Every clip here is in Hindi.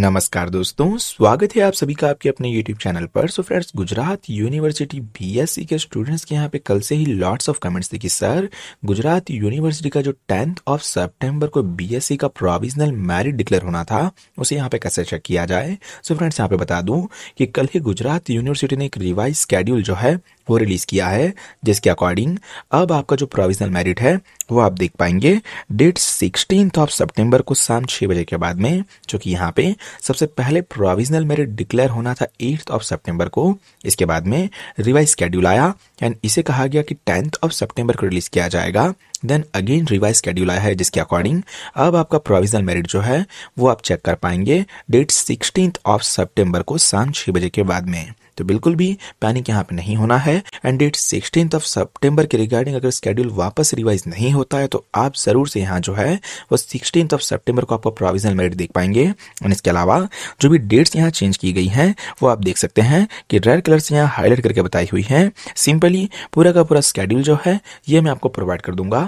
नमस्कार दोस्तों स्वागत है आप सभी का आपके अपने YouTube चैनल पर so friends Gujarat university BSc के स्टूडेंट्स के यहाँ पे कल से ही लॉट्स ऑफ कमेंट्स कि सर गुजरात यूनिवर्सिटी का जो टेंथ ऑफ सितंबर को बीएससी का प्रोविजनल मेरिट डिक्लेयर होना था उसे यहाँ पे कैसे चेक किया जाए सो फ्रेंड्स यहाँ पे बता दूँ कि कल ही गुजरात यूनिवर्सिटी ने एक रिवाइज स्केड्यूल जो है वो रिलीज़ किया है जिसके अकॉर्डिंग अब आपका जो प्रोविजनल मेरिट है वो आप देख पाएंगे डेट सिक्सटीन ऑफ सेप्टेम्बर को शाम छः बजे के बाद में जो कि यहाँ पे सबसे पहले प्रोविजनल मेरिट डिक्लेयर होना था एट्थ ऑफ सेप्टेम्बर को इसके बाद में रिवाइज स्केड्यूल आया एंड इसे कहा गया कि टेंथ ऑफ सेप्टेम्बर को रिलीज़ किया जाएगा देन अगेन रिवाइज कैड्यूल आया है जिसके अकॉर्डिंग अब आपका प्रोविजनल मेरिट जो है वो आप चेक कर पाएंगे डेट सिक्सटीन ऑफ सेप्टेम्बर को शाम छः बजे के बाद में तो बिल्कुल भी पैनिक यहाँ पे नहीं होना है end date sixteen of September के रिगार्डिंग अगर स्केड्यूल वापस रिवाइज नहीं होता है तो आप ज़रूर से यहाँ जो है वो सिक्सटीन ऑफ सेप्टेम्बर को आपको प्रोविजनल मेरिट देख पाएंगे एंड इसके अलावा जो भी डेट्स यहाँ चेंज की गई हैं वो आप देख सकते हैं कि रेड कलर से यहाँ हाईलाइट करके बताई हुई हैं सिंपली पूरा का पूरा स्केड्यूल जो है ये मैं आपको प्रोवाइड कर दूंगा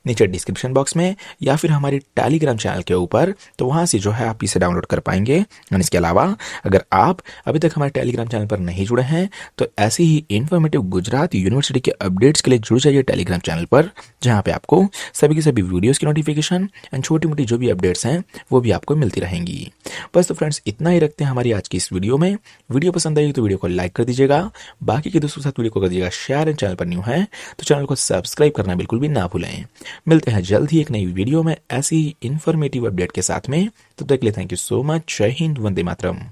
नीचे डिस्क्रिप्शन बॉक्स में या फिर हमारे टेलीग्राम चैनल के ऊपर तो वहाँ से जो है आप इसे डाउनलोड कर पाएंगे और इसके अलावा अगर आप अभी तक हमारे टेलीग्राम चैनल पर नहीं जुड़े हैं तो ऐसी ही इन्फॉर्मेटिव गुजरात यूनिवर्सिटी के अपडेट्स के लिए जुड़ जाइए टेलीग्राम चैनल पर जहाँ पर आपको सभी के सभी वीडियोज़ की नोटिफिकेशन एंड छोटी मोटी जो भी अपडेट्स हैं वो भी आपको मिलती रहेंगी बस तो फ्रेंड्स इतना ही रखते हैं हमारी आज की इस वीडियो में वीडियो पसंद आई तो वीडियो को लाइक कर दीजिएगा बाकी के दोस्तों के साथ वीडियो को कर दीजिएगा शेयर एंड चैनल पर न्यू है तो चैनल को सब्सक्राइब करना बिल्कुल भी ना भूलें मिलते हैं जल्द ही एक नई वीडियो में ऐसी इंफॉर्मेटिव इन्फॉर्मेटिव अपडेट के साथ में तब तो तक लिए थैंक यू सो मच जय हिंद वंदे मातरम